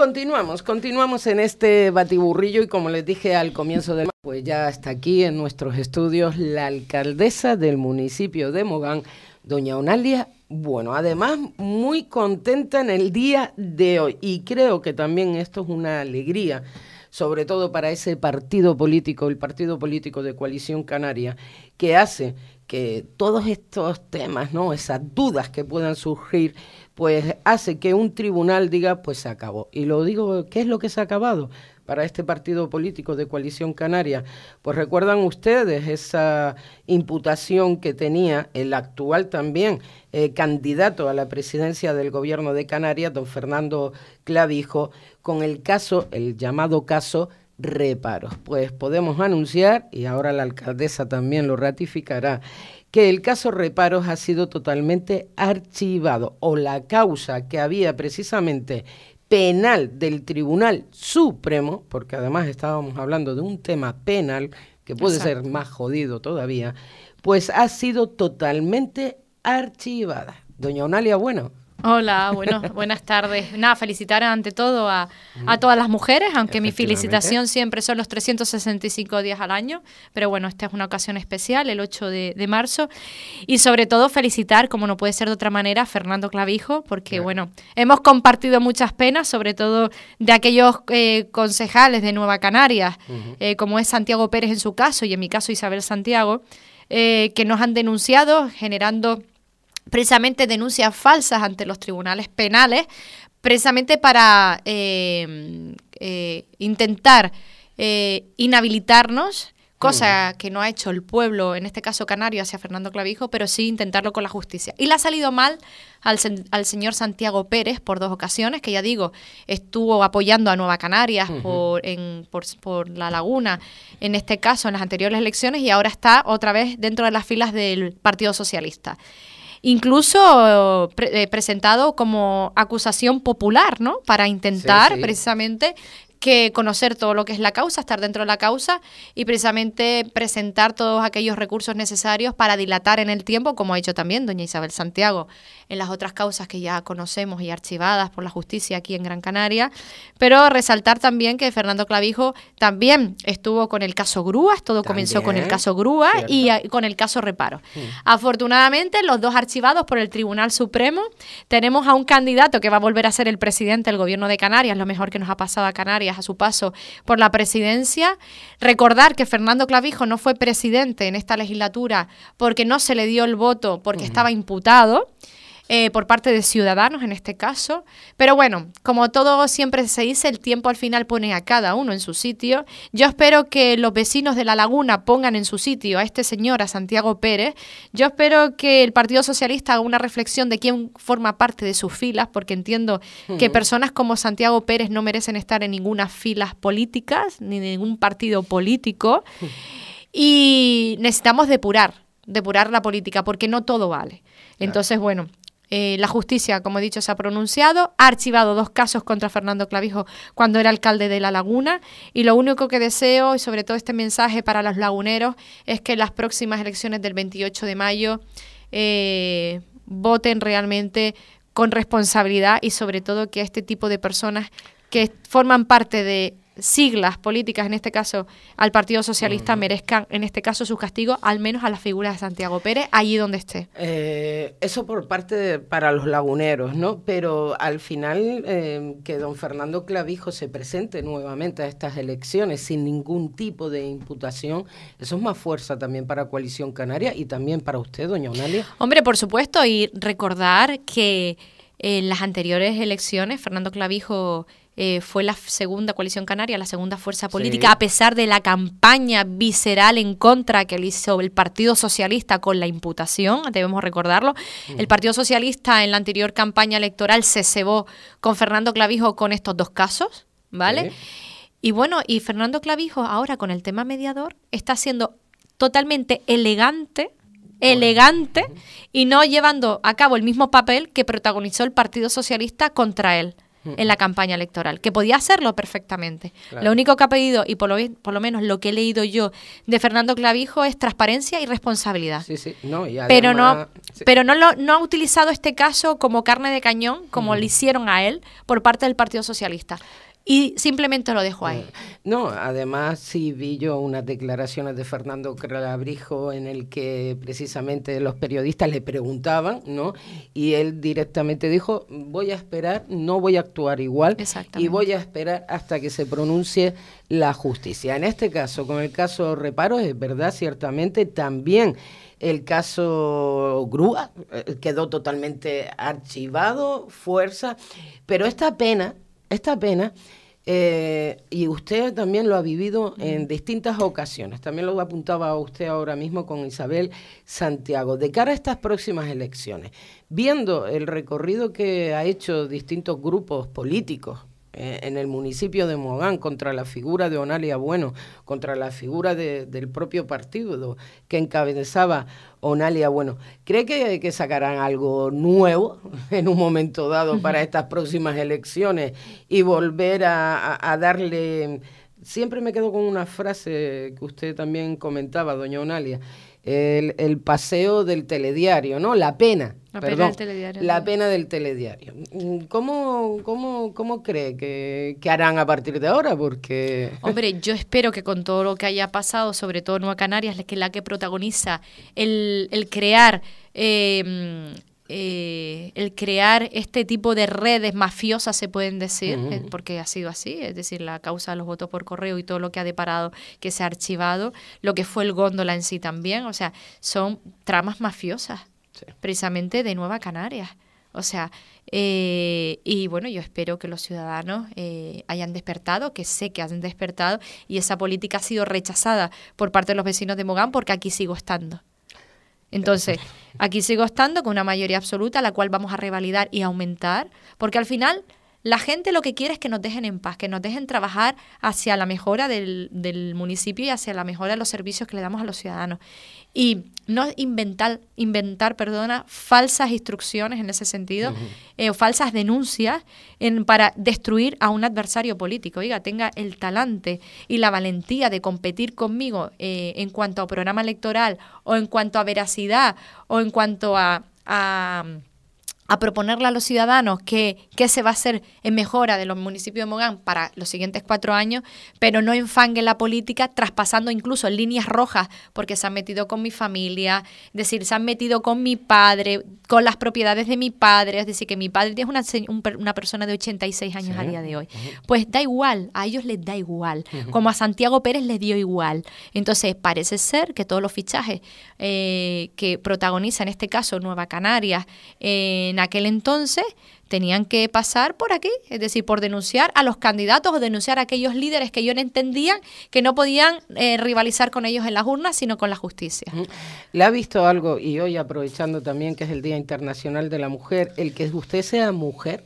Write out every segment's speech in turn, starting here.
continuamos, continuamos en este batiburrillo y como les dije al comienzo del... Pues ya está aquí en nuestros estudios la alcaldesa del municipio de Mogán, doña Onalia. Bueno, además muy contenta en el día de hoy y creo que también esto es una alegría sobre todo para ese partido político, el partido político de coalición canaria, que hace que todos estos temas, ¿no? esas dudas que puedan surgir pues hace que un tribunal diga, pues se acabó. Y lo digo, ¿qué es lo que se ha acabado para este partido político de coalición canaria? Pues recuerdan ustedes esa imputación que tenía el actual también eh, candidato a la presidencia del gobierno de Canarias, don Fernando Clavijo, con el caso, el llamado caso reparos. Pues podemos anunciar, y ahora la alcaldesa también lo ratificará, que el caso Reparos ha sido totalmente archivado o la causa que había precisamente penal del Tribunal Supremo, porque además estábamos hablando de un tema penal que puede ser más jodido todavía, pues ha sido totalmente archivada. Doña Onalia, bueno, Hola, bueno, buenas tardes. Nada, felicitar ante todo a, todas las mujeres, aunque mi felicitación siempre son los 365 días al año, pero bueno, esta es una ocasión especial, el 8 de, marzo, y sobre todo felicitar, como no puede ser de otra manera, a Fernando Clavijo, porque bueno, hemos compartido muchas penas, sobre todo de aquellos eh, concejales de Nueva Canarias, eh, como es Santiago Pérez en su caso y en mi caso Isabel Santiago, eh, que nos han denunciado generando precisamente denuncias falsas ante los tribunales penales, precisamente para eh, eh, intentar eh, inhabilitarnos, cosa mm. que no ha hecho el pueblo, en este caso canario, hacia Fernando Clavijo, pero sí intentarlo con la justicia. Y le ha salido mal al, señor Santiago Pérez por dos ocasiones, que ya digo, estuvo apoyando a Nueva Canarias por, La Laguna, en este caso, en las anteriores elecciones, y ahora está otra vez dentro de las filas del Partido Socialista incluso eh, presentado como acusación popular, ¿no? Para intentar precisamente que conocer todo lo que es la causa, estar dentro de la causa y precisamente presentar todos aquellos recursos necesarios para dilatar en el tiempo, como ha hecho también doña Isabel Santiago en las otras causas que ya conocemos y archivadas por la justicia aquí en Gran Canaria, pero resaltar también que Fernando Clavijo también estuvo con el caso Grúas, todo comenzó con el caso Grúa y con el caso Reparo. Afortunadamente, los dos archivados por el Tribunal Supremo, tenemos a un candidato que va a volver a ser el presidente del gobierno de Canarias, lo mejor que nos ha pasado a Canarias a su paso por la presidencia. Recordar que Fernando Clavijo no fue presidente en esta legislatura porque no se le dio el voto porque estaba imputado. Eh, por parte de ciudadanos en este caso. Pero bueno, como todo siempre se dice, el tiempo al final pone a cada uno en su sitio. Yo espero que los vecinos de la laguna pongan en su sitio a este señor, a Santiago Pérez. Yo espero que el Partido Socialista haga una reflexión de quién forma parte de sus filas, porque entiendo que personas como Santiago Pérez no merecen estar en ninguna filas políticas, ni en ningún partido político. Y necesitamos depurar, depurar la política, porque no todo vale. Entonces, bueno, eh, la justicia, como he dicho, se ha pronunciado, ha archivado dos casos contra Fernando Clavijo cuando era alcalde de La Laguna y lo único que deseo, y sobre todo este mensaje para los laguneros, es que las próximas elecciones del 28 de mayo eh, voten realmente con responsabilidad y sobre todo que este tipo de personas que forman parte de siglas políticas, en este caso al Partido Socialista, merezcan, en este caso, su castigo al menos a la figura de Santiago Pérez, allí donde esté. Eh, eso por parte de, para los laguneros, ¿no? Pero al final eh, que don Fernando Clavijo se presente nuevamente a estas elecciones sin ningún tipo de imputación, eso es más fuerza también para Coalición Canaria y también para usted, doña Onalia. Hombre, por supuesto, y recordar que en las anteriores elecciones Fernando Clavijo eh, fue la segunda coalición canaria, la segunda fuerza política, a pesar de la campaña visceral en contra que le hizo el Partido Socialista con la imputación, debemos recordarlo. El mm. Partido Socialista en la anterior campaña electoral se cebó con Fernando Clavijo con estos dos casos, ¿vale? Y bueno, y Fernando Clavijo ahora con el tema mediador está siendo totalmente elegante elegante y no llevando a cabo el mismo papel que protagonizó el Partido Socialista contra él en la campaña electoral, que podía hacerlo perfectamente. Lo único que ha pedido, y por lo, menos lo que he leído yo de Fernando Clavijo, es transparencia y responsabilidad. pero no, pero no, lo, no ha utilizado este caso como carne de cañón, como le hicieron a él por parte del Partido Socialista y simplemente lo dejó ahí. Eh, no, además sí vi yo unas declaraciones de Fernando Calabrijo en el que precisamente los periodistas le preguntaban, ¿no? Y él directamente dijo, voy a esperar, no voy a actuar igual y voy a esperar hasta que se pronuncie la justicia. En este caso, con el caso Reparo, es verdad, ciertamente también el caso Grúa eh, quedó totalmente archivado, fuerza, pero esta pena esta pena, eh, y usted también lo ha vivido en distintas ocasiones, también lo apuntaba usted ahora mismo con Isabel Santiago, de cara a estas próximas elecciones, viendo el recorrido que ha hecho distintos grupos políticos eh, en el municipio de Mogán contra la figura de Onalia Bueno, contra la figura del propio partido que encabezaba Onalia Bueno. ¿Cree que, sacarán algo nuevo en un momento dado para estas próximas elecciones y volver a darle... Siempre me quedo con una frase que usted también comentaba, doña Onalia el, paseo del telediario, ¿no? La pena. La pena del telediario. La pena del telediario. Mm, ¿Cómo, cree que, harán a partir de ahora? Porque... Hombre, yo espero que con todo lo que haya pasado, sobre todo en Nueva Canarias, que es la que protagoniza el, crear eh, eh, el crear este tipo de redes mafiosas, se pueden decir, eh, porque ha sido así, es decir, la causa de los votos por correo y todo lo que ha deparado que se ha archivado, lo que fue el góndola en sí también, o sea, son tramas mafiosas, precisamente de Nueva Canarias. O sea, eh, y bueno, yo espero que los ciudadanos hayan despertado, que sé que han despertado, y esa política ha sido rechazada por parte de los vecinos de Mogán porque aquí sigo estando. Entonces, aquí sigo estando con una mayoría absoluta, la cual vamos a revalidar y aumentar, porque al final la gente lo que quiere es que nos dejen en paz, que nos dejen trabajar hacia la mejora del, municipio y hacia la mejora de los servicios que le damos a los ciudadanos. Y no inventar, inventar perdona, falsas instrucciones en ese sentido, eh, o falsas denuncias en, para destruir a un adversario político. Oiga, tenga el talante y la valentía de competir conmigo eh, en cuanto a programa electoral, o en cuanto a veracidad, o en cuanto a a proponerle a los ciudadanos qué que se va a hacer en mejora de los municipios de Mogán para los siguientes cuatro años, pero no enfangue la política traspasando incluso líneas rojas, porque se han metido con mi familia, es decir, se han metido con mi padre, con las propiedades de mi padre, es decir, que mi padre es una, persona de 86 años a día de hoy. Pues da igual, a ellos les da igual, como a Santiago Pérez les dio igual. Entonces, parece ser que todos los fichajes eh, que protagoniza, en este caso, Nueva Canarias, aquel entonces tenían que pasar por aquí, es decir, por denunciar a los candidatos o denunciar a aquellos líderes que ellos entendían que no podían eh, rivalizar con ellos en las urnas, sino con la justicia. ¿Le ha visto algo, y hoy aprovechando también que es el Día Internacional de la Mujer, el que usted sea mujer,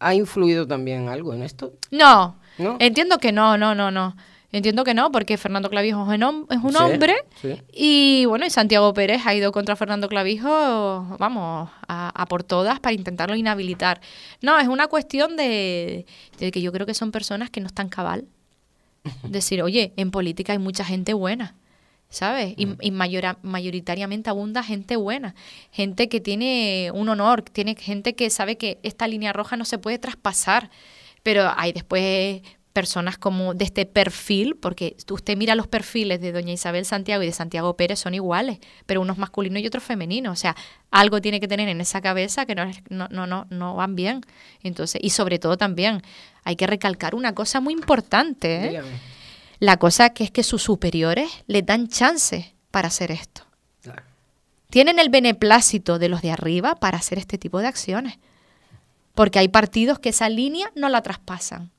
ha influido también algo en esto? ¿No? entiendo que no, no, no, no entiendo que no, porque Fernando Clavijo es un, hombre y bueno, y Santiago Pérez ha ido contra Fernando Clavijo, vamos, a, por todas para intentarlo inhabilitar. No, es una cuestión de, que yo creo que son personas que no están cabal. Decir, oye, en política hay mucha gente buena. ¿sabes? Y, mm. y mayoritariamente abunda gente buena, gente que tiene un honor, tiene gente que sabe que esta línea roja no se puede traspasar, pero hay después personas como de este perfil, porque usted mira los perfiles de doña Isabel Santiago y de Santiago Pérez son iguales, pero unos masculinos y otros femeninos, o sea, algo tiene que tener en esa cabeza que no no no no van bien. Entonces, y sobre todo también hay que recalcar una cosa muy importante, ¿eh? La cosa que es que sus superiores le dan chance para hacer esto. Tienen el beneplácito de los de arriba para hacer este tipo de acciones. Porque hay partidos que esa línea no la traspasan.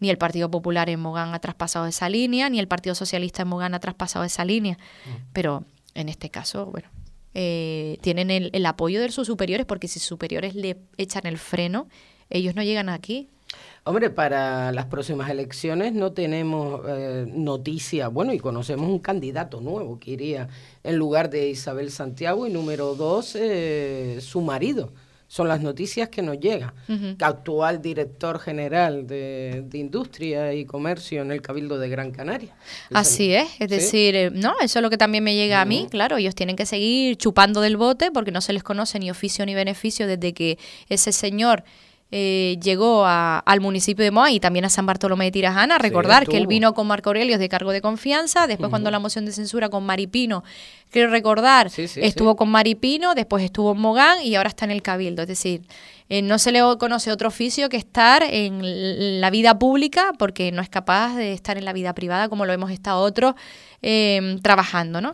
Ni el Partido Popular en Mogán ha traspasado esa línea, ni el Partido Socialista en Mogán ha traspasado esa línea. Mm. Pero en este caso, bueno, eh, tienen el, apoyo de sus superiores, porque si sus superiores le echan el freno, ellos no llegan aquí. Hombre, para las próximas elecciones no tenemos eh, noticia, bueno, y conocemos un candidato nuevo que iría en lugar de Isabel Santiago y número dos, eh, su marido son las noticias que nos llegan. Actual director general de, de, Industria y Comercio en el Cabildo de Gran Canaria. Así es, es decir, eh, no, eso es lo que también me llega a mí, mm. claro, ellos tienen que seguir chupando del bote porque no se les conoce ni oficio ni beneficio desde que ese señor... Eh, llegó a, al municipio de Moa y también a San Bartolomé de Tirajana. Recordar que él vino con Marco Aurelio de cargo de confianza, después cuando la moción de censura con Maripino quiero recordar, estuvo con Maripino, después estuvo en Mogán y ahora está en el Cabildo. Es decir, eh, no se le conoce otro oficio que estar en la vida pública porque no es capaz de estar en la vida privada como lo hemos estado otros em, trabajando, ¿no?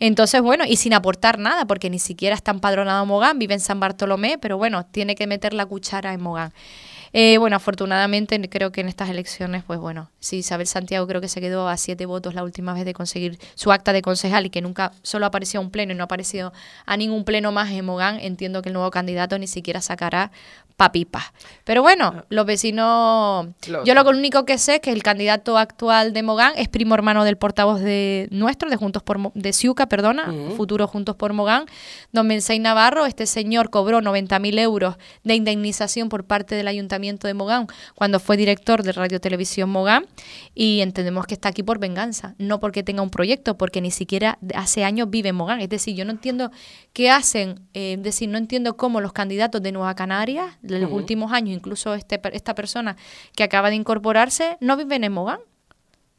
Entonces, bueno, y sin aportar nada porque ni siquiera está empadronado en Mogán, vive en San Bartolomé, pero bueno, tiene que meter la cuchara en Mogán. Eh, bueno, afortunadamente creo que en estas elecciones, pues bueno, si Isabel Santiago creo que se quedó a siete votos la última vez de conseguir su acta de concejal y que nunca solo apareció a un pleno y no ha aparecido a ningún pleno más en Mogán, entiendo que el nuevo candidato ni siquiera sacará papipas. Pero bueno, ah. los vecinos... Yo lo único que sé es que el candidato actual de Mogán es primo hermano del portavoz de nuestro, de Juntos por de Ciuca, perdona, mm. futuro Juntos por Mogán, don Mensay Navarro. Este señor cobró 90.000 euros de indemnización por parte del ayuntamiento de Mogán cuando fue director de Radio Televisión Mogán y entendemos que está aquí por venganza, no porque tenga un proyecto, porque ni siquiera hace años vive en Mogán. Es decir, yo no entiendo qué hacen, eh, es decir, no entiendo cómo los candidatos de Nueva Canaria de los últimos años, incluso este, esta persona que acaba de incorporarse, no viven en Mogán.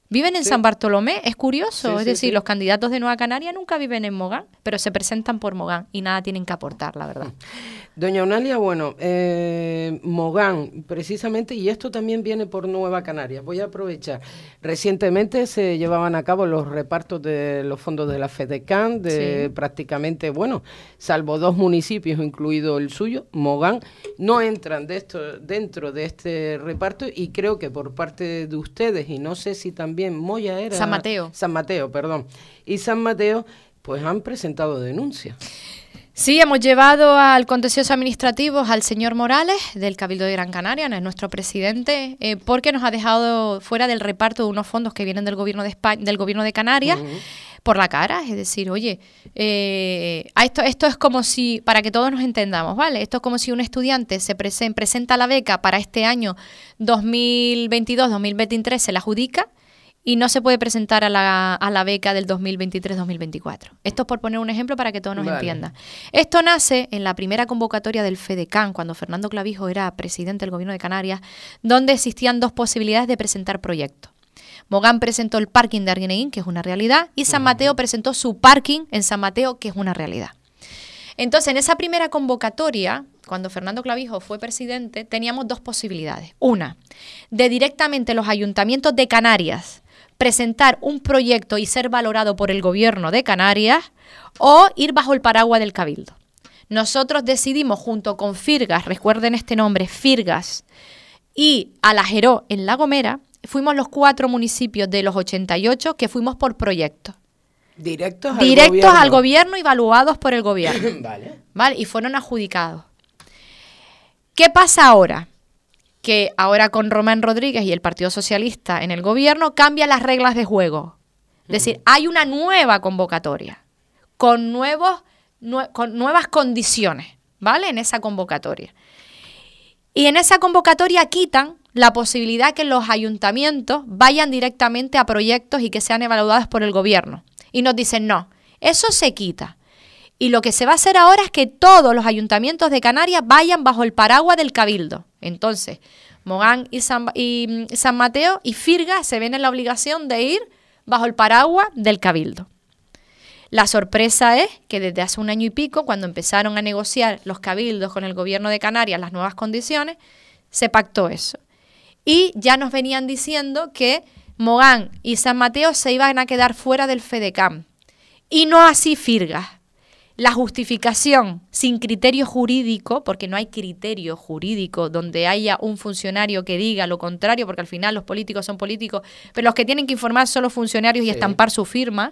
Viven en San Bartolomé, es curioso, es decir, los candidatos de Nueva Canaria nunca viven en Mogán, pero se presentan por Mogán y nada tienen que aportar, la verdad. Doña Onalia, bueno, eh, Mogán, precisamente, y esto también viene por Nueva Canarias. Voy a aprovechar. Recientemente se llevaban a cabo los repartos de los fondos de la FEDECAN, de prácticamente, bueno, salvo dos municipios, incluido el suyo, Mogán, no entran dentro de este reparto y creo que por parte de ustedes, y no sé si también Moya era... San Mateo. San Mateo, perdón. Y San Mateo, pues han presentado denuncias. Sí, hemos llevado al contencioso administrativo al señor Morales del Cabildo de Gran Canaria, no es nuestro presidente, eh, porque nos ha dejado fuera del reparto de unos fondos que vienen del gobierno de del gobierno de Canarias. Por la cara, es decir, oye, eh, esto, esto es como si, para que todos nos entendamos, ¿vale? Esto es como si un estudiante se presenta presenta la beca para este año 2022-2023, se la adjudica, y no se puede presentar a la, a la beca del 2023-2024. Esto es por poner un ejemplo para que todos nos entiendan. Esto nace en la primera convocatoria del FEDECAN, cuando Fernando Clavijo era presidente del gobierno de Canarias, donde existían dos posibilidades de presentar proyectos. Mogán presentó el parking de Arguineguín, que es una realidad, y San Mateo presentó su parking en San Mateo, que es una realidad. Entonces, en esa primera convocatoria, cuando Fernando Clavijo fue presidente, teníamos dos posibilidades. Una, de directamente los ayuntamientos de Canarias presentar un proyecto y ser valorado por el gobierno de Canarias o ir bajo el paraguas del cabildo. Nosotros decidimos junto con Firgas, recuerden este nombre, Firgas, y Alajeró en La Gomera, fuimos los cuatro municipios de los 88 que fuimos por proyecto. Directos, al, Directos gobierno. al gobierno y evaluados por el gobierno. vale. vale. Y fueron adjudicados. ¿Qué pasa ahora? que ahora con Román Rodríguez y el Partido Socialista en el gobierno cambia las reglas de juego. Es decir, hay una nueva convocatoria con, nuevos, con nuevas condiciones, ¿vale? En esa convocatoria. Y en esa convocatoria quitan la posibilidad que los ayuntamientos vayan directamente a proyectos y que sean evaluados por el gobierno. Y nos dicen, no, eso se quita. Y lo que se va a hacer ahora es que todos los ayuntamientos de Canarias vayan bajo el paraguas del cabildo. Entonces, Mogán y mm, San, Mateo y Firga se ven en la obligación de ir bajo el paraguas del cabildo. La sorpresa es que desde hace un año y pico, cuando empezaron a negociar los cabildos con el gobierno de Canarias las nuevas condiciones, se pactó eso. Y ya nos venían diciendo que Mogán y San Mateo se iban a quedar fuera del FEDECAM. Y no así Firga la justificación sin criterio jurídico, porque no hay criterio jurídico donde haya un funcionario que diga lo contrario, porque al final los políticos son políticos, pero los que tienen que informar son los funcionarios y estampar su firma,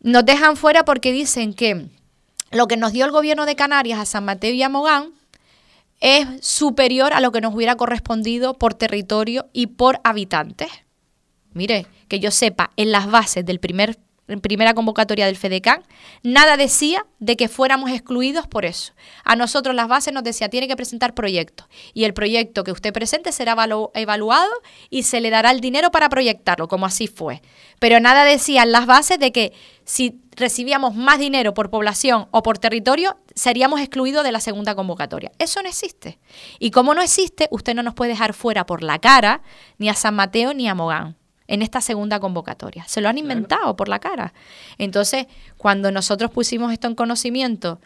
nos dejan fuera porque dicen que lo que nos dio el gobierno de Canarias a San Mateo y a Mogán es superior a lo que nos hubiera correspondido por territorio y por habitantes. Mire, que yo sepa, en las bases del primer en primera convocatoria del FEDECAN, nada decía de que fuéramos excluidos por eso. A nosotros las bases nos decía, tiene que presentar proyectos y el proyecto que usted presente será evaluado y se le dará el dinero para proyectarlo, como así fue. Pero nada decían las bases de que si recibíamos más dinero por población o por territorio, seríamos excluidos de la segunda convocatoria. Eso no existe. Y como no existe, usted no nos puede dejar fuera por la cara ni a San Mateo ni a Mogán en esta segunda convocatoria. Se lo han inventado por la cara. Entonces, cuando nosotros pusimos esto en conocimiento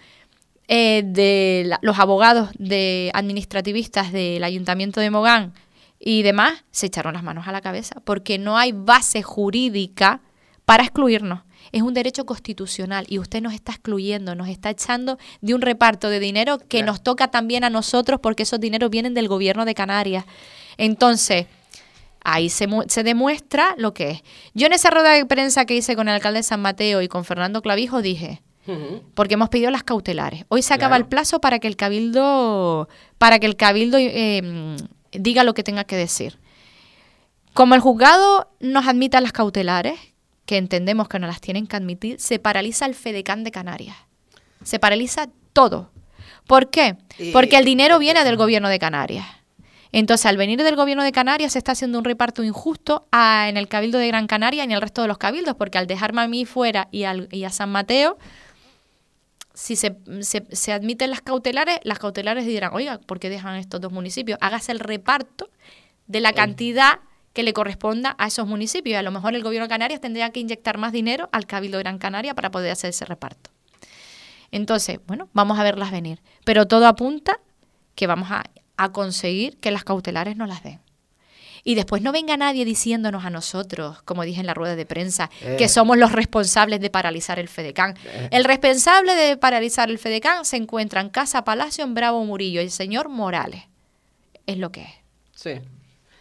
eh, de los abogados de administrativistas del Ayuntamiento de Mogán y demás, se echaron las manos a la cabeza, porque no hay base jurídica para excluirnos. Es un derecho constitucional y usted nos está excluyendo, nos está echando de un reparto de dinero que nos toca también a nosotros porque esos dineros vienen del gobierno de Canarias. Entonces, Ahí se, demuestra lo que es. Yo en esa rueda de prensa que hice con el alcalde de San Mateo y con Fernando Clavijo dije, porque hemos pedido las cautelares. Hoy se acaba el plazo para que el cabildo, para que el cabildo eh, diga lo que tenga que decir. Como el juzgado nos admita las cautelares, que entendemos que no las tienen que admitir, se paraliza el FEDECAN de Canarias. Se paraliza todo. ¿Por qué? Porque el dinero viene del gobierno de Canarias. Entonces, al venir del gobierno de Canarias se está haciendo un reparto injusto en el Cabildo de Gran Canaria y en el resto de los cabildos, porque al dejarme a mí fuera y, a San Mateo, si se, admiten las cautelares, las cautelares dirán, oiga, ¿por qué dejan estos dos municipios? Hágase el reparto de la cantidad que le corresponda a esos municipios. a lo mejor el gobierno de Canarias tendría que inyectar más dinero al Cabildo de Gran Canaria para poder hacer ese reparto. Entonces, bueno, vamos a verlas venir. Pero todo apunta que vamos a a conseguir que las cautelares no las den. Y después no venga nadie diciéndonos a nosotros, como dije en la rueda de prensa, eh. que somos los responsables de paralizar el Fedecán. Eh. El responsable de paralizar el FEDECAN se encuentra en Casa Palacio, en Bravo Murillo, el señor Morales. Es lo que es. Sí.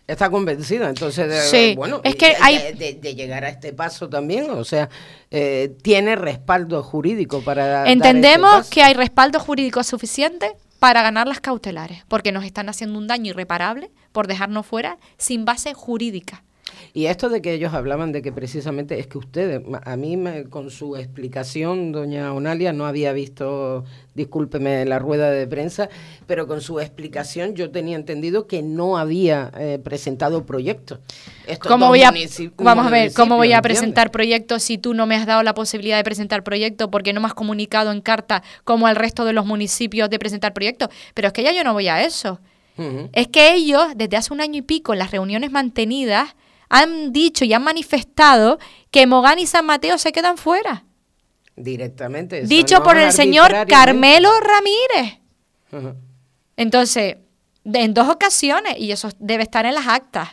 Está convencido, entonces, de, bueno, es que hay... de, llegar a este paso también, o sea, eh, tiene respaldo jurídico para... Este Entendemos que hay respaldo jurídico suficiente para ganar las cautelares, porque nos están haciendo un daño irreparable por dejarnos fuera sin base jurídica. Y esto de que ellos hablaban de que precisamente es que ustedes, a mí con su explicación, doña Onalia, no había visto, discúlpeme, la rueda de prensa, pero con su explicación yo tenía entendido que no había eh, presentado proyectos. ¿Cómo voy a, vamos a ver, ¿cómo voy a presentar proyectos si tú no me has dado la posibilidad de presentar proyectos porque no me has comunicado en carta como al resto de los municipios de presentar proyectos? Pero es que ya yo no voy a eso. Es que ellos, desde hace un año y pico, en las reuniones mantenidas, han dicho y han manifestado que Mogán y San Mateo se quedan fuera. Directamente. Dicho por el señor Carmelo Ramírez. Entonces, en dos ocasiones, y eso debe estar en las actas.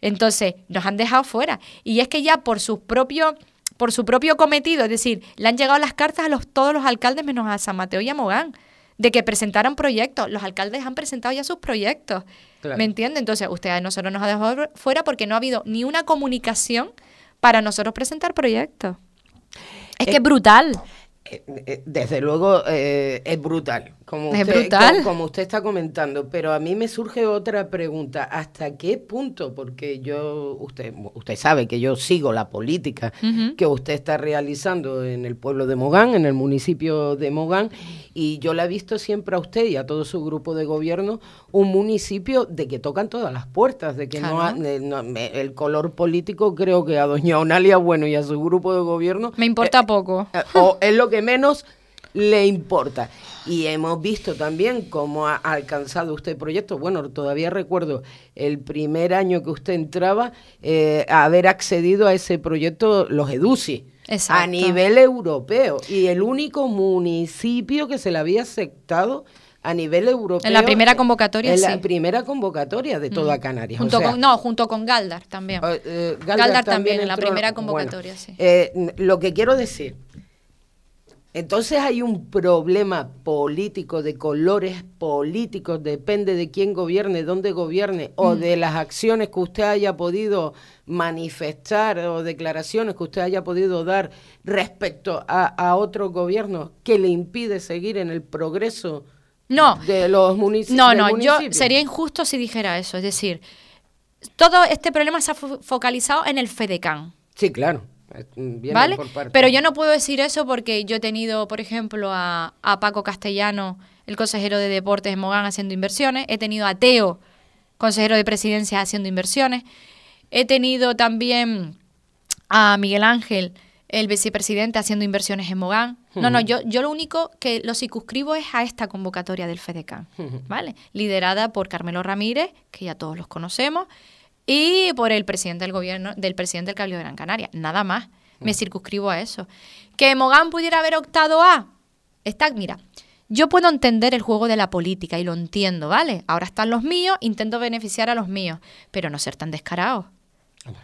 Entonces, nos han dejado fuera. Y es que ya por su propio, por su propio cometido, es decir, le han llegado las cartas a los, todos los alcaldes menos a San Mateo y a Mogán de que presentaran proyectos. Los alcaldes han presentado ya sus proyectos. ¿Me entiende? Entonces, usted a nosotros nos ha dejado fuera porque no ha habido ni una comunicación para nosotros presentar proyectos. es que eh, es brutal. Eh, desde luego eh, es brutal, como usted, Como, usted está comentando, pero a mí me surge otra pregunta, ¿hasta qué punto? Porque yo, usted, usted sabe que yo sigo la política que usted está realizando en el pueblo de Mogán, en el municipio de Mogán, y yo le he visto siempre a usted y a todo su grupo de gobierno, un municipio de que tocan todas las puertas, de que no, el color político creo que a doña Onalia Bueno y a su grupo de gobierno... Me importa eh, poco. o es lo que menos le importa. Y hemos visto también cómo ha alcanzado usted el proyecto Bueno, todavía recuerdo el primer año que usted entraba, eh, haber accedido a ese proyecto, los EDUCI. Exacto. A nivel europeo. Y el único municipio que se le había aceptado a nivel europeo. En la primera convocatoria, En la primera convocatoria de toda Canarias. Junto no, junto con Galdar también. Ah, eh, Galdar, también, en la primera convocatoria, sí. Eh, lo que quiero decir entonces hay un problema político de colores políticos, depende de quién gobierne, dónde gobierne, o mm. de las acciones que usted haya podido manifestar o declaraciones que usted haya podido dar respecto a, otro gobierno que le impide seguir en el progreso no, de los municipios. No, no, yo sería injusto si dijera eso. Es decir, todo este problema se ha focalizado en el FEDECAN. Sí, claro. Mm, ¿Vale? Pero yo no puedo decir eso porque yo he tenido, por ejemplo, a, Paco Castellano, el consejero de Deportes en Mogán, haciendo inversiones. He tenido a Teo, consejero de Presidencia, haciendo inversiones. He tenido también a Miguel Ángel, el vicepresidente, haciendo inversiones en Mogán. No, no, yo, yo lo único que lo circunscribo es a esta convocatoria del FEDECAM, ¿vale? Liderada por Carmelo Ramírez, que ya todos los conocemos, y por el presidente del gobierno, del presidente del Cabildo de Gran Canaria. Nada más. Me mm. circunscribo a eso. Que Mogán pudiera haber optado a. Está, mira, yo puedo entender el juego de la política y lo entiendo, ¿vale? Ahora están los míos, intento beneficiar a los míos, pero no ser tan descarados.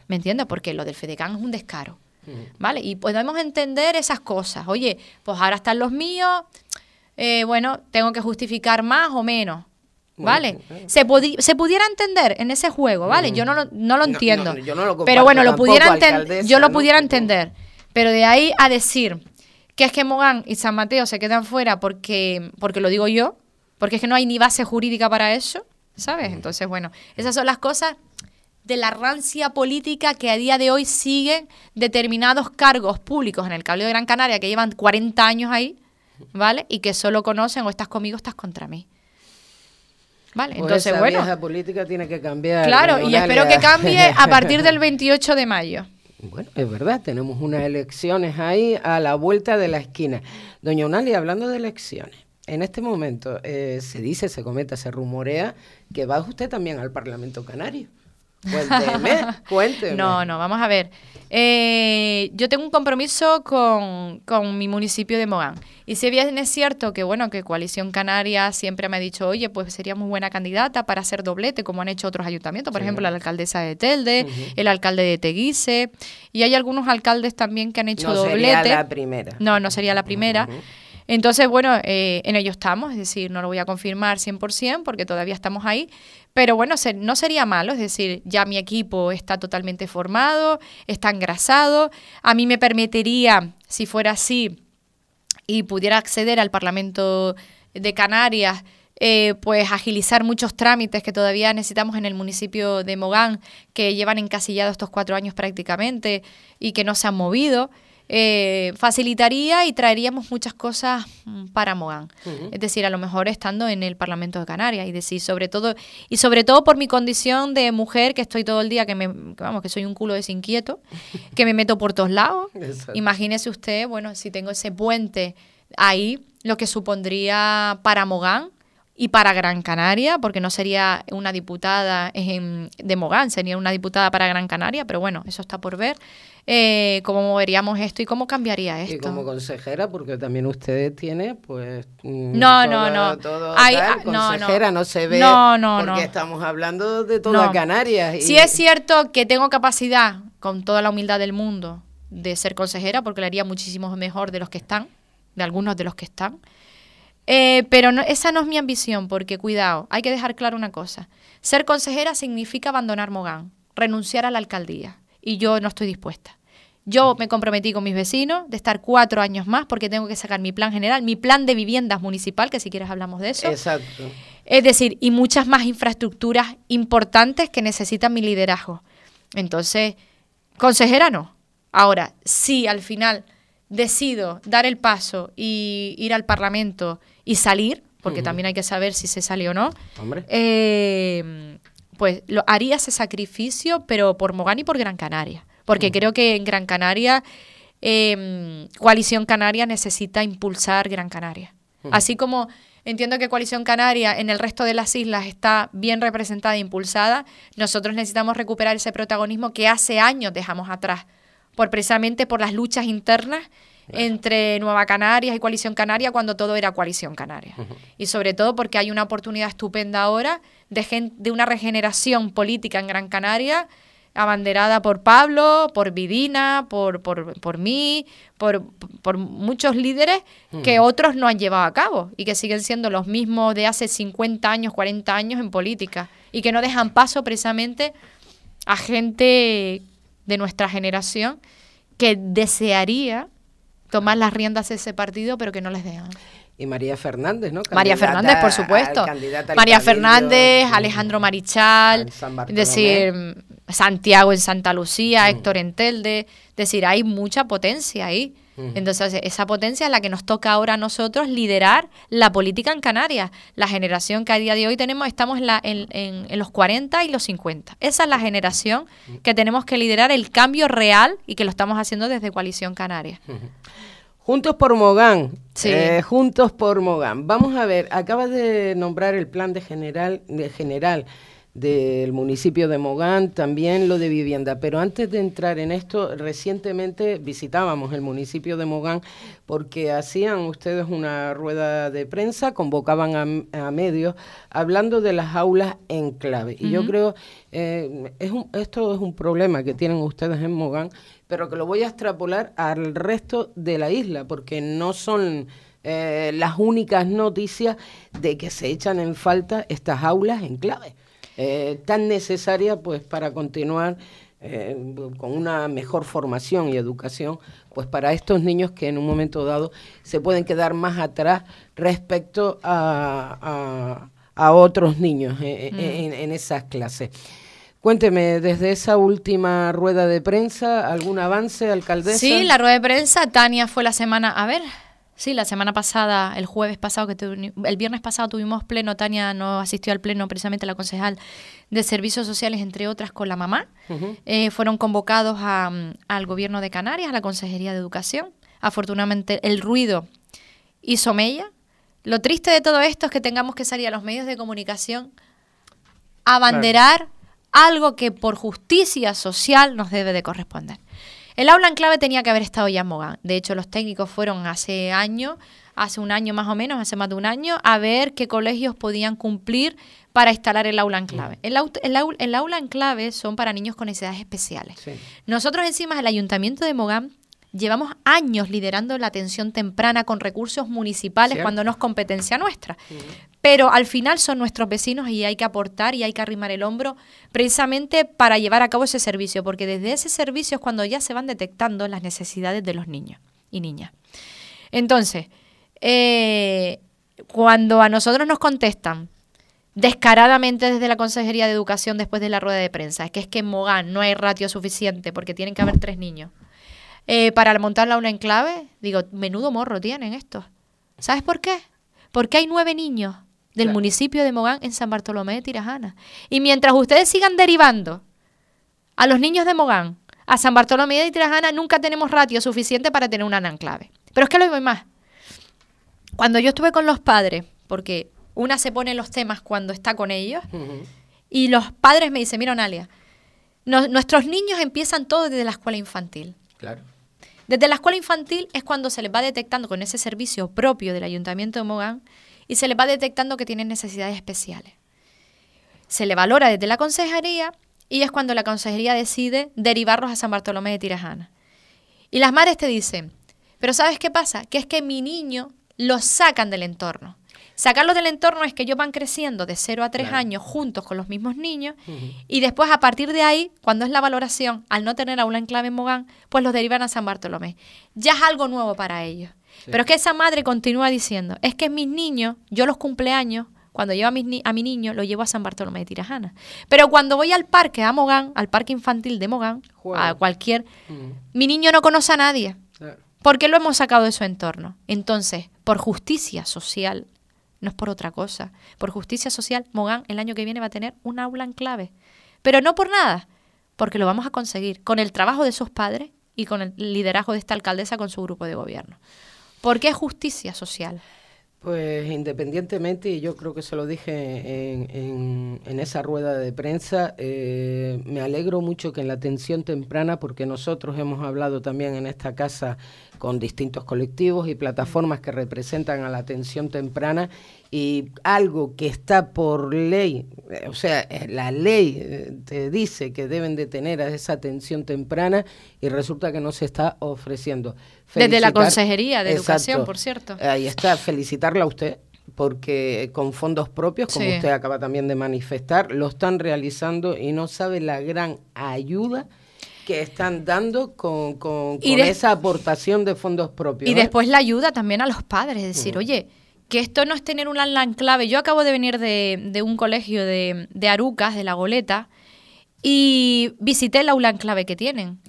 ¿Me entiendes? Porque lo del Fedecán es un descaro. ¿Vale? Y podemos entender esas cosas. Oye, pues ahora están los míos, eh, bueno, tengo que justificar más o menos. ¿Vale? se, se, pudiera entender en ese juego, ¿vale? Mm. Yo no lo, no lo entiendo. pero bueno, lo pudiera yo lo pudiera entender. Pero de ahí a decir que es que Mogán y San Mateo se quedan fuera porque, porque lo digo yo, porque es que no hay ni base jurídica para eso, ¿sabes? Mm. Entonces, bueno, esas son las cosas de la rancia política que a día de hoy siguen determinados cargos públicos en el Cable de Gran Canaria que llevan 40 años ahí, ¿vale? Y que solo conocen o estás conmigo, estás contra mí. Pues entonces bueno. Esa política tiene que cambiar. Claro, y espero que cambie a partir del 28 de mayo. Bueno, es verdad, tenemos unas elecciones ahí a la vuelta de la esquina. Doña Unali, hablando de elecciones, en este momento eh, se dice, se comenta, se rumorea que va usted también al Parlamento Canario. Cuénteme, cuénteme. No, no, vamos a ver. Eh, yo tengo un compromiso con, mi municipio de Mogán. Y si bien es cierto que, bueno, que Coalición Canaria siempre me ha dicho, oye, pues sería muy buena candidata para hacer doblete, como han hecho otros ayuntamientos, por ejemplo, la alcaldesa de Telde, el alcalde de Teguise, y hay algunos alcaldes también que han hecho doblete. No sería la primera. No, no sería la primera. Entonces, bueno, eh, en ello estamos, es decir, no lo voy a confirmar 100% porque todavía estamos ahí, pero bueno, no sería malo, es decir, ya mi equipo está totalmente formado, está engrasado, a mí me permitiría, si fuera así, y pudiera acceder al Parlamento de Canarias, eh, pues agilizar muchos trámites que todavía necesitamos en el municipio de Mogán, que llevan encasillados estos cuatro años prácticamente y que no se han movido. Eh, facilitaría y traeríamos muchas cosas mm, para Mogán. Es decir, a lo mejor estando en el Parlamento de Canarias y decir, sobre todo, y sobre todo por mi condición de mujer que estoy todo el día, que me, vamos, que soy un culo desinquieto, que me meto por todos lados. Imagínese usted, bueno, si tengo ese puente ahí, lo que supondría para Mogán y para Gran Canaria, porque no sería una diputada de Mogán, sería una diputada para Gran Canaria, pero bueno, eso está por ver. Eh, cómo moveríamos esto y cómo cambiaría esto. Y como consejera, porque también usted tiene... pues... Mm, no, ah, no, no. consejera, no, se ve porque estamos hablando de todas Canarias. Sí es cierto que tengo capacidad, con toda la humildad del mundo, de ser consejera, porque le haría muchísimo mejor de los que están, de algunos de los que están. Eh, pero esa no es mi ambición, porque cuidado, hay que dejar claro una cosa. Ser consejera significa abandonar Mogán, renunciar a la alcaldía, y yo no estoy dispuesta. Yo me comprometí con mis vecinos de estar cuatro años más porque tengo que sacar mi plan general, mi plan de viviendas municipal, que si quieres hablamos de eso. Exacto. Es decir, y muchas más infraestructuras importantes que necesitan mi liderazgo. Entonces, consejera no. Ahora, sí, al final decido dar el paso y ir al Parlamento y salir, porque también hay que saber si se sale o no, eh, pues lo, haría ese sacrificio, pero por Mogán y por Gran Canaria. Porque creo que en Gran Canaria, em, Coalición Canaria necesita impulsar Gran Canaria. Así como entiendo que Coalición Canaria en el resto de las islas está bien representada e impulsada, nosotros necesitamos recuperar ese protagonismo que hace años dejamos atrás por precisamente por las luchas internas entre Nueva Canarias y Coalición Canaria cuando todo era Coalición Canaria. Y sobre todo porque hay una oportunidad estupenda ahora de, de una regeneración política en Gran Canaria abanderada por Pablo, por Vidina, por, por, mí, por, por, muchos líderes que otros no han llevado a cabo y que siguen siendo los mismos de hace 50 años, 40 años en política y que no dejan paso precisamente a gente de nuestra generación que desearía tomar las riendas de ese partido, pero que no les dejan. Y María Fernández, ¿no? María Fernández, por supuesto. María Fernández, mm. Alejandro Marichal, decir, mm, Santiago en Santa Lucía, mm. Héctor Entelde, es decir, hay mucha potencia ahí. Entonces, esa potencia es la que nos toca ahora a nosotros liderar la política en Canarias. La generación que a día de hoy tenemos, estamos en, en, en, los 40 y los 50. Esa es la generación que tenemos que liderar el cambio real y que lo estamos haciendo desde Coalición Canaria. Juntos por Mogán. Eh, juntos por Mogán. Vamos a ver, acabas de nombrar el plan de general, de general del municipio de Mogán, también lo de vivienda. Pero antes de entrar en esto, recientemente visitábamos el municipio de Mogán porque hacían ustedes una rueda de prensa, convocaban a, medios hablando de las aulas en clave. Y yo creo, eh, esto es un problema que tienen ustedes en Mogán, pero que lo voy a extrapolar al resto de la isla, porque no son... Eh, las únicas noticias de que se echan en falta estas aulas en clave. Eh, tan necesaria pues para continuar eh, con una mejor formación y educación, pues para estos niños que en un momento dado se pueden quedar más atrás respecto a, a, otros niños eh, mm. en, en, esas clases. Cuénteme, desde esa última rueda de prensa, ¿algún avance, alcaldesa? Sí, la rueda de prensa, Tania fue la semana, a ver, Sí, la semana pasada, el jueves pasado, que el viernes pasado tuvimos pleno, Tania no asistió al pleno, precisamente la concejal de Servicios Sociales, entre otras, con la mamá. Eh, fueron convocados a, mm, al gobierno de Canarias, a la Consejería de Educación. Afortunadamente el ruido hizo mella. Lo triste de todo esto es que tengamos que salir a los medios de comunicación a abanderar algo que por justicia social nos debe de corresponder. El aula en clave tenía que haber estado ya en Mogán. De hecho, los técnicos fueron hace año, hace un año más o menos, hace más de un año, a ver qué colegios podían cumplir para instalar el aula en clave. Mm. El, aula en clave son para niños con necesidades especiales. Nosotros encima, el ayuntamiento de Mogán llevamos años liderando la atención temprana con recursos municipales cuando no es competencia nuestra. Pero al final son nuestros vecinos y hay que aportar y hay que arrimar el hombro precisamente para llevar a cabo ese servicio, porque desde ese servicio es cuando ya se van detectando las necesidades de los niños y niñas. Entonces, eh, cuando a nosotros nos contestan descaradamente desde la Consejería de Educación después de la rueda de prensa, es que es que en Mogán no hay ratio suficiente porque tienen que haber tres niños. Eh, para montarla una enclave, digo, menudo morro tienen estos. ¿Sabes por qué? Porque hay nueve niños del municipio de Mogán en San Bartolomé de Tirajana. Y mientras ustedes sigan derivando a los niños de Mogán, a San Bartolomé de Tirajana, nunca tenemos ratio suficiente para tener una enclave. Pero es que lo digo más. Cuando yo estuve con los padres, porque una se pone los temas cuando está con ellos, y los padres me dicen, mira, Nalia nuestros niños empiezan todo desde la escuela infantil. Claro. Desde la escuela infantil es cuando se les va detectando con ese servicio propio del Ayuntamiento de Mogán y se les va detectando que tienen necesidades especiales. Se le valora desde la consejería y es cuando la consejería decide derivarlos a San Bartolomé de Tirajana. Y las madres te dicen, pero ¿sabes qué pasa? Que es que mi niño lo sacan del entorno. Sacarlos del entorno es que ellos van creciendo de 0 a 3 años juntos con los mismos niños y después a partir de ahí, cuando es la valoración, al no tener aula en clave en Mogán, pues los derivan a San Bartolomé. Ya es algo nuevo para ellos. Pero es que esa madre continúa diciendo, es que mis niños, yo los cumpleaños, cuando llevo a, a mi niño, lo llevo a San Bartolomé de Tirajana. Pero cuando voy al parque a Mogán, al parque infantil de Mogán, a cualquier, mi niño no conoce a nadie. ¿Por qué lo hemos sacado de su entorno. Entonces, por justicia social, no es por otra cosa. Por justicia social, Mogán el año que viene va a tener un aula en clave. Pero no por nada, porque lo vamos a conseguir con el trabajo de sus padres y con el liderazgo de esta alcaldesa con su grupo de gobierno. ¿Por qué justicia social? Pues independientemente, y yo creo que se lo dije en, esa rueda de prensa, eh, me alegro mucho que en la atención temprana, porque nosotros hemos hablado también en esta casa con distintos colectivos y plataformas que representan a la atención temprana y algo que está por ley, eh, o sea, eh, la ley eh, te dice que deben de tener a esa atención temprana y resulta que no se está ofreciendo. Desde la Consejería de Educación, por cierto. Ahí está, felicitarla a usted porque con fondos propios, como usted acaba también de manifestar, lo están realizando y no sabe la gran ayuda que están dando con, con, esa aportación de fondos propios. Y después la ayuda también a los padres, es decir, oye, que esto no es tener un en clave. Yo acabo de venir de, de un colegio de, de, Arucas, de La Goleta, y visité el aula en clave que tienen.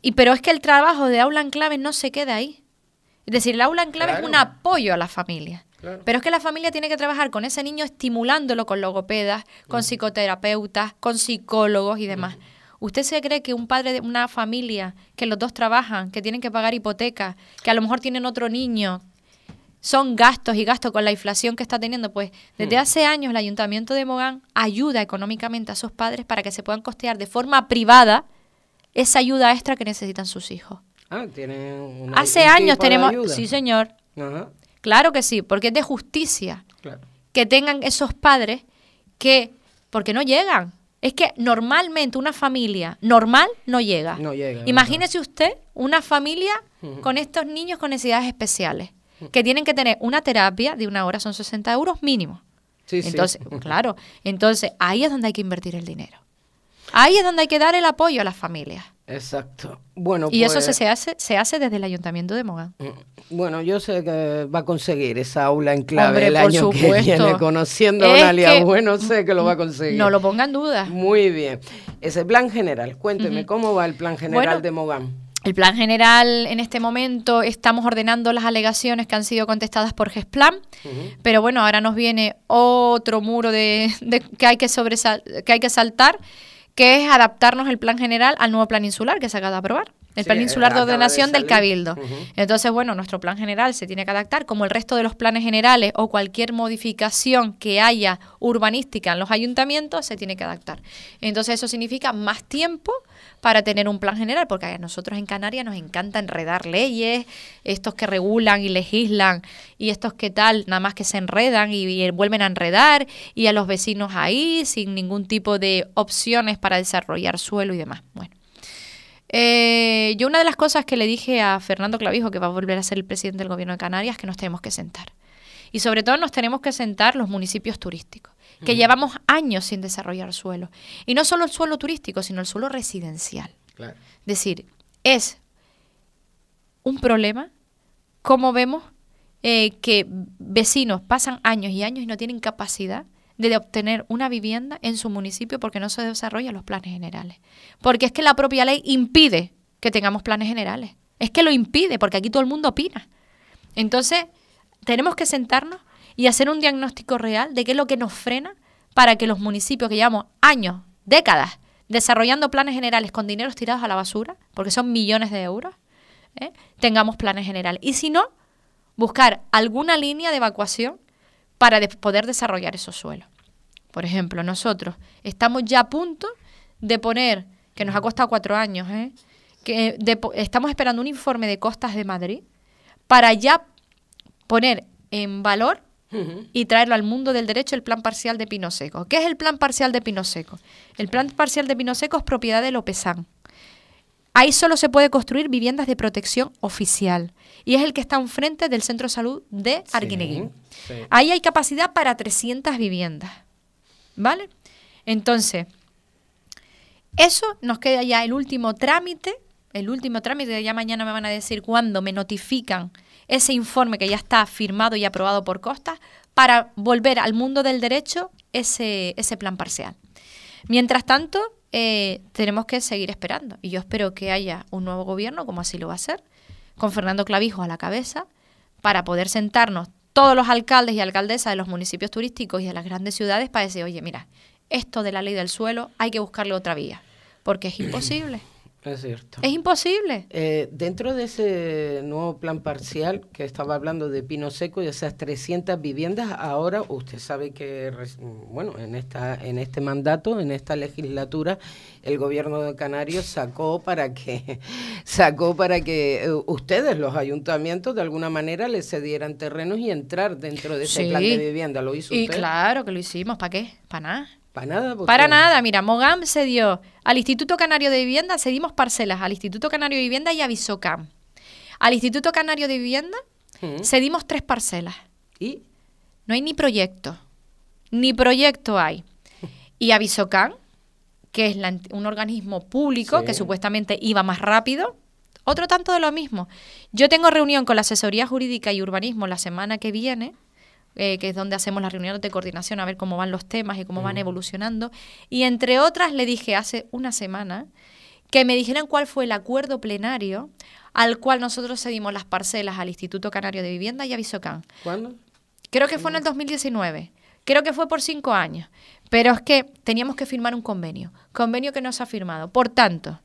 Y pero es que el trabajo de aula en clave no se queda ahí. Es decir, el aula en clave es un apoyo a la familia. Pero es que la familia tiene que trabajar con ese niño estimulándolo con logopedas, con psicoterapeutas, con psicólogos y demás. ¿Usted se cree que un padre de una familia, que los dos trabajan, que tienen que pagar hipoteca, que a lo mejor tienen otro niño, son gastos y gastos con la inflación que está teniendo? Pues desde hmm. hace años el Ayuntamiento de Mogán ayuda económicamente a sus padres para que se puedan costear de forma privada esa ayuda extra que necesitan sus hijos. Ah, tienen una, Hace años tenemos... Sí, señor. Ajá. Claro que sí, porque es de justicia que tengan esos padres que... porque no llegan es que normalmente una familia normal no llega. Imagínese usted una familia con estos niños con necesidades especiales, que tienen que tener una terapia de una hora, son 60 euros mínimo. Sí, entonces, claro, entonces ahí es donde hay que invertir el dinero. Ahí es donde hay que dar el apoyo a las familias. Exacto. Bueno, y eso pues, se, hace se hace desde el Ayuntamiento de Mogán. Mm, bueno, yo sé que va a conseguir esa aula en clave el año que viene conociendo a Bueno, sé que lo va a mm, conseguir. No lo pongan dudas. duda. Muy bien. Ese plan general, cuénteme, ¿cómo va el plan general de Mogán? El plan general en este momento estamos ordenando las alegaciones que han sido contestadas por GESPLAN, pero bueno, ahora nos viene otro muro de, que, hay que que hay que saltar que es adaptarnos el plan general al nuevo plan insular que se acaba de aprobar. El plan insular de ordenación del Cabildo. Entonces, bueno, nuestro plan general se tiene que adaptar, como el resto de los planes generales o cualquier modificación que haya urbanística en los ayuntamientos, se tiene que adaptar. Entonces, eso significa más tiempo para tener un plan general, porque a nosotros en Canarias nos encanta enredar leyes, estos que regulan y legislan y estos que tal, nada más que se enredan y, vuelven a enredar y a los vecinos ahí sin ningún tipo de opciones para desarrollar suelo y demás. Bueno. Eh, yo una de las cosas que le dije a Fernando Clavijo, que va a volver a ser el presidente del gobierno de Canarias, es que nos tenemos que sentar. Y sobre todo nos tenemos que sentar los municipios turísticos que llevamos años sin desarrollar suelo. Y no solo el suelo turístico, sino el suelo residencial. Es decir, es un problema como vemos eh, que vecinos pasan años y años y no tienen capacidad de obtener una vivienda en su municipio porque no se desarrollan los planes generales. Porque es que la propia ley impide que tengamos planes generales. Es que lo impide porque aquí todo el mundo opina. Entonces, tenemos que sentarnos y hacer un diagnóstico real de qué es lo que nos frena para que los municipios que llevamos años, décadas, desarrollando planes generales con dineros tirados a la basura, porque son millones de euros, ¿eh? tengamos planes generales. Y si no, buscar alguna línea de evacuación para poder desarrollar esos suelos. Por ejemplo, nosotros estamos ya a punto de poner, que nos ha costado cuatro años, ¿eh? que eh, estamos esperando un informe de costas de Madrid para ya poner en valor y traerlo al mundo del derecho el plan parcial de Pino Seco. ¿Qué es el plan parcial de Pino Seco? El plan parcial de Pinoseco es propiedad de Lópezán. Ahí solo se puede construir viviendas de protección oficial. Y es el que está enfrente del centro de salud de Arguineguín. Ahí hay capacidad para 300 viviendas. ¿Vale? Entonces, eso nos queda ya el último trámite. El último trámite, ya mañana me van a decir cuándo me notifican ese informe que ya está firmado y aprobado por Costa para volver al mundo del derecho ese, ese plan parcial. Mientras tanto, eh, tenemos que seguir esperando y yo espero que haya un nuevo gobierno, como así lo va a ser, con Fernando Clavijo a la cabeza, para poder sentarnos todos los alcaldes y alcaldesas de los municipios turísticos y de las grandes ciudades para decir, oye, mira, esto de la ley del suelo hay que buscarle otra vía, porque es imposible. Es cierto. Es imposible. Eh, dentro de ese nuevo plan parcial que estaba hablando de Pino Seco y esas 300 viviendas, ahora usted sabe que, bueno, en, esta, en este mandato, en esta legislatura, el gobierno de Canarias sacó para que, sacó para que eh, ustedes, los ayuntamientos, de alguna manera les cedieran terrenos y entrar dentro de ese plan de vivienda. ¿Lo hizo usted? Y claro que lo hicimos. ¿Para qué? Para nada. Para nada. mira, Mogam se dio al Instituto Canario de Vivienda, cedimos parcelas al Instituto Canario de Vivienda y a Visocam. Al Instituto Canario de Vivienda mm. cedimos tres parcelas. ¿Y? No hay ni proyecto, ni proyecto hay. Y a Visocam, que es un organismo público que supuestamente iba más rápido, otro tanto de lo mismo. Yo tengo reunión con la asesoría jurídica y urbanismo la semana que viene eh, que es donde hacemos las reuniones de coordinación, a ver cómo van los temas y cómo van mm. evolucionando. Y entre otras le dije hace una semana que me dijeran cuál fue el acuerdo plenario al cual nosotros cedimos las parcelas al Instituto Canario de Vivienda y a Visocán. ¿Cuándo? Creo que fue en el 2019. Creo que fue por cinco años. Pero es que teníamos que firmar un convenio. Convenio que no se ha firmado. Por tanto,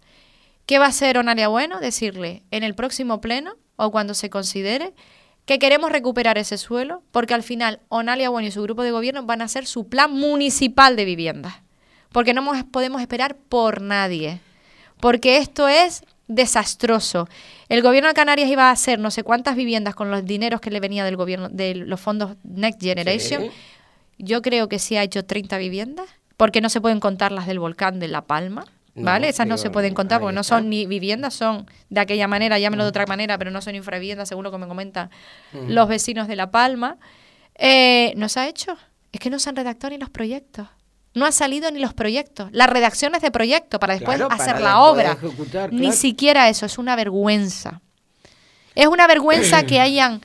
¿qué va a hacer Onalia Bueno? Decirle en el próximo pleno o cuando se considere que queremos recuperar ese suelo, porque al final Onalia Bueno y su grupo de gobierno van a hacer su plan municipal de viviendas, porque no podemos esperar por nadie, porque esto es desastroso. El gobierno de Canarias iba a hacer no sé cuántas viviendas con los dineros que le venía del gobierno de los fondos Next Generation. Yo creo que sí ha hecho 30 viviendas, porque no se pueden contar las del volcán de La Palma. ¿vale? Esas no se pueden contar porque no son ni viviendas, son de aquella manera, llámelo de otra manera, pero no son infraviviendas, según lo que me comentan mm. los vecinos de La Palma. Eh, no se ha hecho. Es que no se han redactado ni los proyectos. No han salido ni los proyectos. Las redacciones de proyecto para después hacer la obra. ni siquiera eso, es una vergüenza. Es una vergüenza que hayan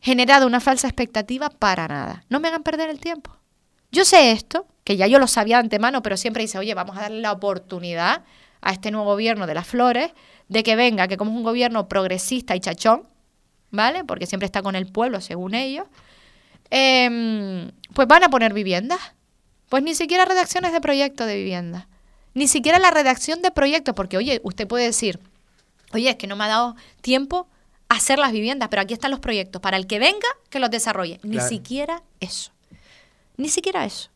generado una falsa expectativa para nada. No me hagan perder el tiempo. Yo sé esto, que ya yo lo sabía de antemano, pero siempre dice, oye, vamos a darle la oportunidad a este nuevo gobierno de las flores de que venga, que como es un gobierno progresista y chachón, ¿vale? Porque siempre está con el pueblo, según ellos, em, pues van a poner viviendas. Pues ni siquiera redacciones de proyectos de vivienda. Ni siquiera la redacción de proyectos, porque, oye, usted puede decir, oye, es que no me ha dado tiempo hacer las viviendas, pero aquí están los proyectos. Para el que venga, que los desarrolle. Ni siquiera eso. Ni siquiera eso.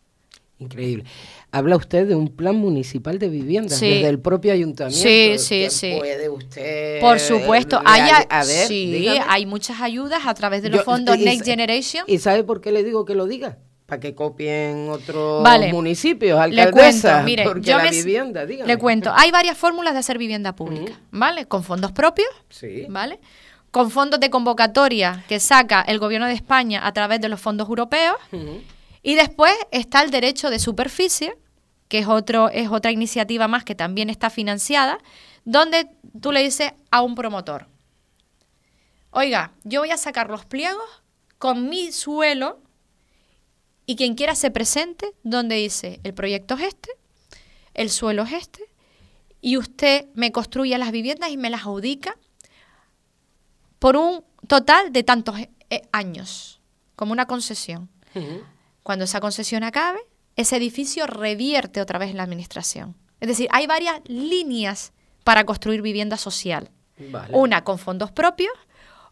Increíble. Habla usted de un plan municipal de vivienda desde el propio ayuntamiento. Sí, sí, sí. ¿Puede usted? Por supuesto. Hay, a ver, sí, hay muchas ayudas a través de los fondos Next Generation. ¿Y sabe por qué le digo que lo diga? para que copien otros municipios, alcaldesas, le cuento, mire, yo vivienda, Le cuento, hay varias fórmulas de hacer vivienda pública, ¿vale? Con fondos propios, ¿vale? Con fondos de convocatoria que saca el gobierno de España a través de los fondos europeos. Y después está el derecho de superficie, que es, otro, es otra iniciativa más que también está financiada, donde tú le dices a un promotor, oiga, yo voy a sacar los pliegos con mi suelo y quien quiera se presente donde dice, el proyecto es este, el suelo es este, y usted me construye las viviendas y me las adjudica por un total de tantos eh, años, como una concesión. Cuando esa concesión acabe, ese edificio revierte otra vez en la administración. Es decir, hay varias líneas para construir vivienda social. Una con fondos propios,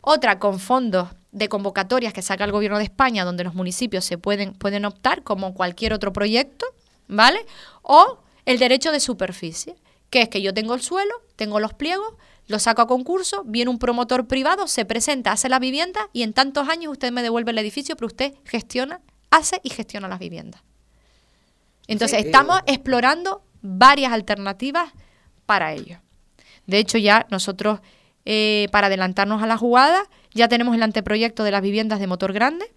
otra con fondos de convocatorias que saca el gobierno de España, donde los municipios se pueden, pueden optar como cualquier otro proyecto, ¿vale? O el derecho de superficie, que es que yo tengo el suelo, tengo los pliegos, lo saco a concurso, viene un promotor privado, se presenta, hace la vivienda y en tantos años usted me devuelve el edificio, pero usted gestiona hace y gestiona las viviendas. Entonces, eh. estamos explorando varias alternativas para ello. De hecho, ya nosotros, eh, para adelantarnos a la jugada, ya tenemos el anteproyecto de las viviendas de motor grande.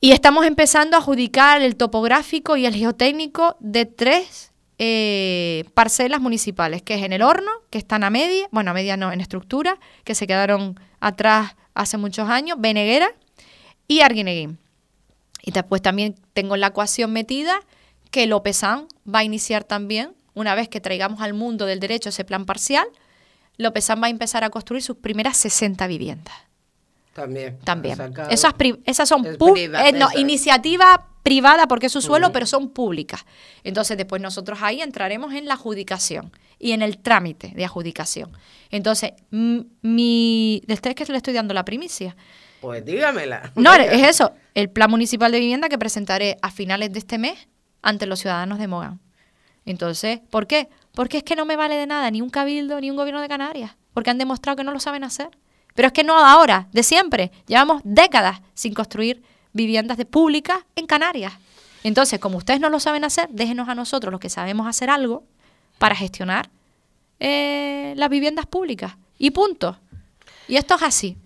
Y estamos empezando a adjudicar el topográfico y el geotécnico de tres eh, parcelas municipales, que es en el horno, que están a media, bueno, a media no, en estructura, que se quedaron atrás hace muchos años, Beneguera, y Arguineguín. Y después pues, también tengo la ecuación metida que Lópezán va a iniciar también, una vez que traigamos al mundo del derecho ese plan parcial, Lópezán va a empezar a construir sus primeras 60 viviendas. También. Esas, esas son iniciativas eh, iniciativa privada porque es su suelo, pero son públicas. Entonces después nosotros ahí entraremos en la adjudicación y en el trámite de adjudicación. Entonces, mi... Desde que le estoy dando la primicia. Pues dígamela. No, es eso, el plan municipal de vivienda que presentaré a finales de este mes ante los ciudadanos de Mogán. Entonces, ¿por qué? Porque es que no me vale de nada ni un cabildo ni un gobierno de Canarias, porque han demostrado que no lo saben hacer. Pero es que no ahora, de siempre. Llevamos décadas sin construir viviendas de públicas en Canarias. Entonces, como ustedes no lo saben hacer, déjenos a nosotros los que sabemos hacer algo para gestionar eh, las viviendas públicas. Y punto. Y esto es así.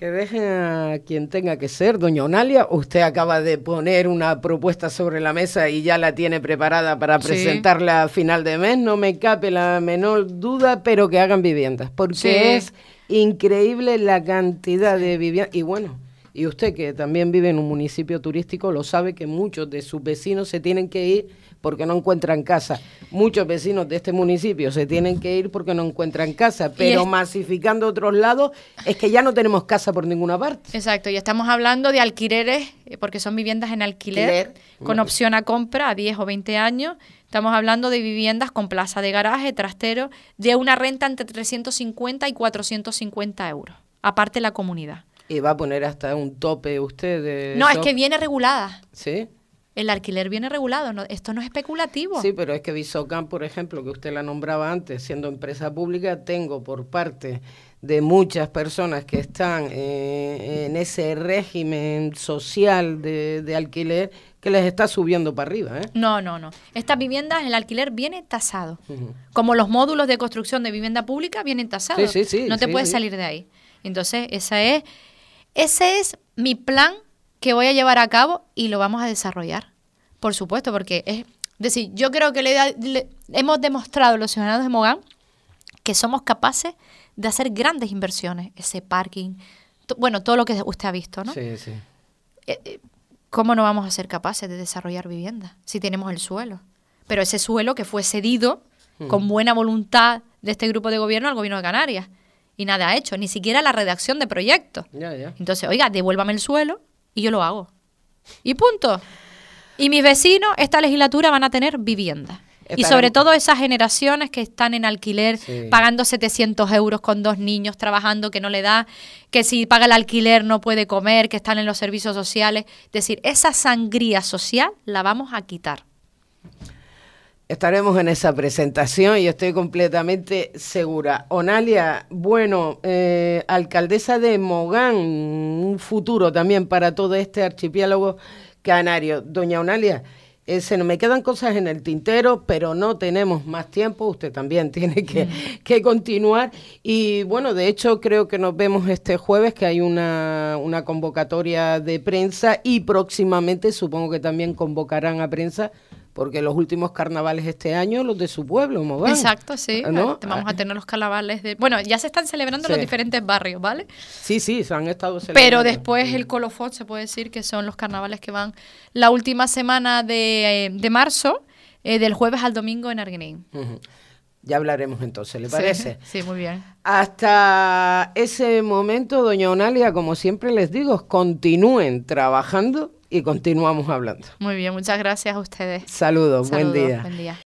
Que dejen a quien tenga que ser. Doña Onalia, usted acaba de poner una propuesta sobre la mesa y ya la tiene preparada para presentarla a final de mes. No me cape la menor duda, pero que hagan viviendas, porque es increíble la cantidad de viviendas. Y bueno, y usted que también vive en un municipio turístico lo sabe que muchos de sus vecinos se tienen que ir porque no encuentran casa. Muchos vecinos de este municipio se tienen que ir porque no encuentran casa, pero masificando otros lados es que ya no tenemos casa por ninguna parte. Exacto, y estamos hablando de alquileres, eh, porque son viviendas en alquiler, con opción a compra a 10 o 20 años. Estamos hablando de viviendas con plaza de garaje, trastero, de una renta entre 350 y 450 euros, aparte la comunidad. Y va a poner hasta un tope usted No, es que viene regulada. Sí el alquiler viene regulado, esto no es especulativo. Sí, pero es que Visocan, por ejemplo, que usted la nombraba antes, siendo empresa pública, tengo por parte de muchas personas que están eh, en ese régimen social de, alquiler que les está subiendo para arriba. ¿eh? No, no, no. Estas viviendas, el alquiler viene tasado. Como los módulos de construcción de vivienda pública vienen tasados. no te puedes salir de ahí. Entonces, esa es, ese es mi plan que voy a llevar a cabo y lo vamos a desarrollar. Por supuesto, porque es decir, yo creo que hemos demostrado los ciudadanos de Mogán que somos capaces de hacer grandes inversiones, ese parking, bueno, todo lo que usted ha visto, ¿no? Sí, sí. Eh, eh, ¿Cómo no vamos a ser capaces de desarrollar vivienda si tenemos el suelo? Pero ese suelo que fue cedido mm. con buena voluntad de este grupo de gobierno al gobierno de Canarias y nada ha hecho, ni siquiera la redacción de proyectos. Entonces, oiga, devuélvame el suelo y yo lo hago. Y punto. Y mis vecinos, esta legislatura, van a tener vivienda. Y sobre todo esas generaciones que están en alquiler pagando 700 euros con dos niños trabajando que no le da, que si paga el alquiler no puede comer, que están en los servicios sociales. Es decir, esa sangría social la vamos a quitar. Estaremos en esa presentación y estoy completamente segura. Onalia, bueno, eh, alcaldesa de Mogán, un futuro también para todo este archipiélago canario. Doña Onalia, eh, se me quedan cosas en el tintero, pero no tenemos más tiempo. Usted también tiene que, mm. que, continuar. Y bueno, de hecho, creo que nos vemos este jueves, que hay una, una convocatoria de prensa y próximamente supongo que también convocarán a prensa porque los últimos carnavales este año, los de su pueblo, Exacto, sí. Ah, este, vamos a ah. tener los carnavales de... Bueno, ya se están celebrando los diferentes barrios, ¿vale? Sí, sí, se han estado celebrando. Pero después el mm. colofón se puede decir que son los carnavales que van la última semana de, eh, marzo, eh, del jueves al domingo en Arguenín. Ya hablaremos entonces, ¿le parece? sí, muy bien. Hasta ese momento, doña Onalia, como siempre les digo, continúen trabajando y continuamos hablando. Muy bien, muchas gracias a ustedes. Saludos, Buen día.